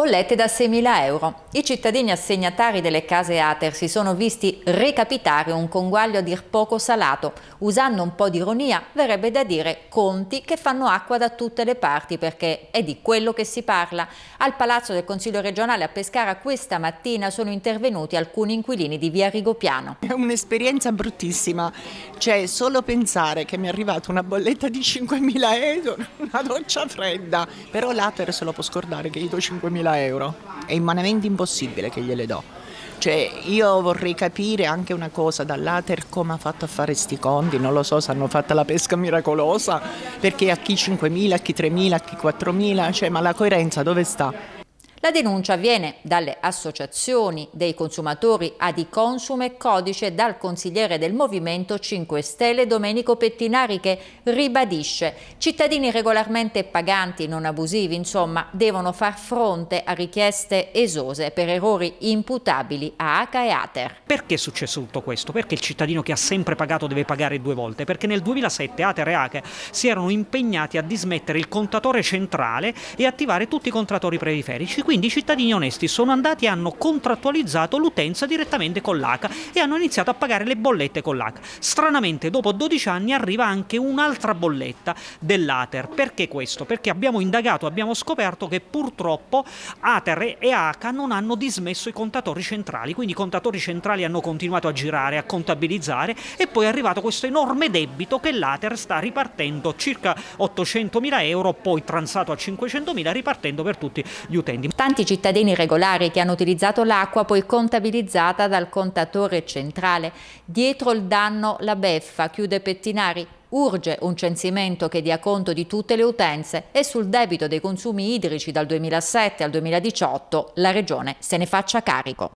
Bollette da 6.000 euro. I cittadini assegnatari delle case Ater si sono visti recapitare un conguaglio a dir poco salato. Usando un po' di ironia, verrebbe da dire conti che fanno acqua da tutte le parti perché è di quello che si parla. Al Palazzo del Consiglio regionale a Pescara questa mattina sono intervenuti alcuni inquilini di via Rigopiano. È un'esperienza bruttissima, cioè solo pensare che mi è arrivata una bolletta di 5.000 euro, una doccia fredda, però l'Ater se lo può scordare che gli do 5.000 euro. 2000 euro. È umanamente impossibile che gliele do. Cioè, io vorrei capire anche una cosa dall'Ater come ha fatto a fare sti conti, non lo so se hanno fatto la pesca miracolosa, perché a chi 5.000, a chi 3.000, a chi 4.000, cioè, ma la coerenza dove sta? La denuncia viene dalle associazioni dei consumatori Adiconsum e Codice dal consigliere del Movimento 5 Stelle Domenico Pettinari che ribadisce cittadini regolarmente paganti, non abusivi, insomma, devono far fronte a richieste esose per errori imputabili a ACA e ATER. Perché è successo tutto questo? Perché il cittadino che ha sempre pagato deve pagare due volte? Perché nel 2007 ATER e ACA si erano impegnati a dismettere il contatore centrale e attivare tutti i contrattori periferici quindi i cittadini onesti sono andati e hanno contrattualizzato l'utenza direttamente con l'ACA e hanno iniziato a pagare le bollette con l'ACA. Stranamente dopo 12 anni arriva anche un'altra bolletta dell'Ater. Perché questo? Perché abbiamo indagato, abbiamo scoperto che purtroppo Ater e ACA non hanno dismesso i contatori centrali, quindi i contatori centrali hanno continuato a girare, a contabilizzare e poi è arrivato questo enorme debito che l'Ater sta ripartendo circa 800.000 euro, poi transato a 500.000 ripartendo per tutti gli utenti. Tanti cittadini regolari che hanno utilizzato l'acqua poi contabilizzata dal contatore centrale. Dietro il danno la beffa, chiude Pettinari, Urge un censimento che dia conto di tutte le utenze e sul debito dei consumi idrici dal 2007 al 2018 la Regione se ne faccia carico.